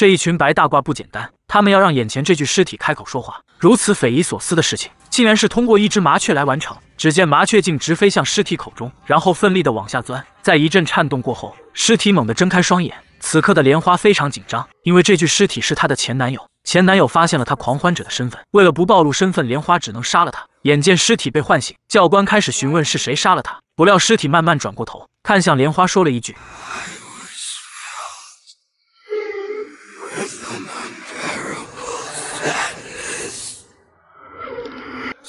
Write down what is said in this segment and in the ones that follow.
这一群白大褂不简单，他们要让眼前这具尸体开口说话。如此匪夷所思的事情，竟然是通过一只麻雀来完成。只见麻雀径直飞向尸体口中，然后奋力的往下钻。在一阵颤动过后，尸体猛地睁开双眼。此刻的莲花非常紧张，因为这具尸体是她的前男友。前男友发现了她狂欢者的身份，为了不暴露身份，莲花只能杀了他。眼见尸体被唤醒，教官开始询问是谁杀了他。不料尸体慢慢转过头，看向莲花，说了一句。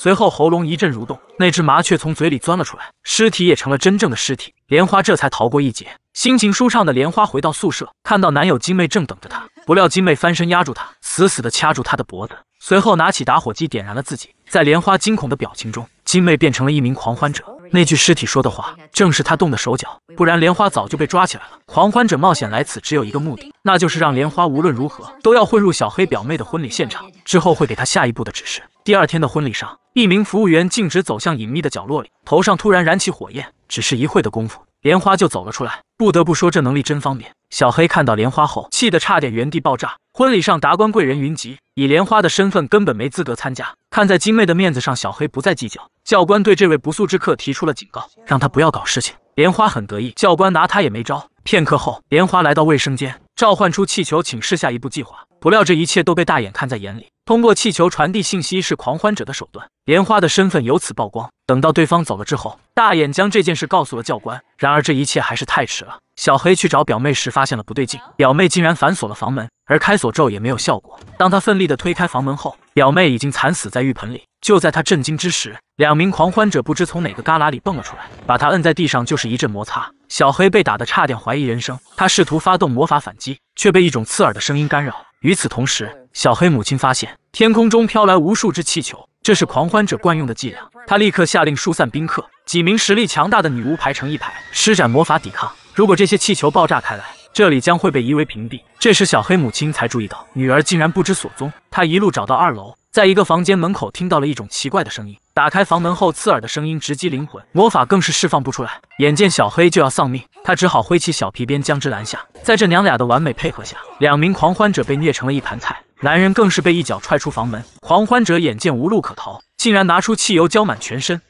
随后喉咙一阵蠕动，那只麻雀从嘴里钻了出来，尸体也成了真正的尸体。莲花这才逃过一劫，心情舒畅的莲花回到宿舍，看到男友金妹正等着她。不料金妹翻身压住她，死死地掐住她的脖子，随后拿起打火机点燃了自己。在莲花惊恐的表情中，金妹变成了一名狂欢者。那具尸体说的话正是她动的手脚，不然莲花早就被抓起来了。狂欢者冒险来此只有一个目的，那就是让莲花无论如何都要混入小黑表妹的婚礼现场，之后会给她下一步的指示。第二天的婚礼上，一名服务员径直走向隐秘的角落里，头上突然燃起火焰。只是一会的功夫，莲花就走了出来。不得不说，这能力真方便。小黑看到莲花后，气得差点原地爆炸。婚礼上达官贵人云集，以莲花的身份根本没资格参加。看在金妹的面子上，小黑不再计较。教官对这位不速之客提出了警告，让他不要搞事情。莲花很得意，教官拿他也没招。片刻后，莲花来到卫生间，召唤出气球，请示下一步计划。不料这一切都被大眼看在眼里。通过气球传递信息是狂欢者的手段，莲花的身份由此曝光。等到对方走了之后，大眼将这件事告诉了教官。然而这一切还是太迟了。小黑去找表妹时发现了不对劲，表妹竟然反锁了房门，而开锁咒也没有效果。当他奋力的推开房门后，表妹已经惨死在浴盆里。就在他震惊之时，两名狂欢者不知从哪个旮旯里蹦了出来，把他摁在地上，就是一阵摩擦。小黑被打得差点怀疑人生，他试图发动魔法反击，却被一种刺耳的声音干扰。与此同时，小黑母亲发现天空中飘来无数只气球，这是狂欢者惯用的伎俩。他立刻下令疏散宾客，几名实力强大的女巫排成一排，施展魔法抵抗。如果这些气球爆炸开来，这里将会被夷为平地。这时，小黑母亲才注意到女儿竟然不知所踪，她一路找到二楼。在一个房间门口听到了一种奇怪的声音，打开房门后，刺耳的声音直击灵魂，魔法更是释放不出来。眼见小黑就要丧命，他只好挥起小皮鞭将之拦下。在这娘俩的完美配合下，两名狂欢者被虐成了一盘菜，男人更是被一脚踹出房门。狂欢者眼见无路可逃，竟然拿出汽油浇满全身。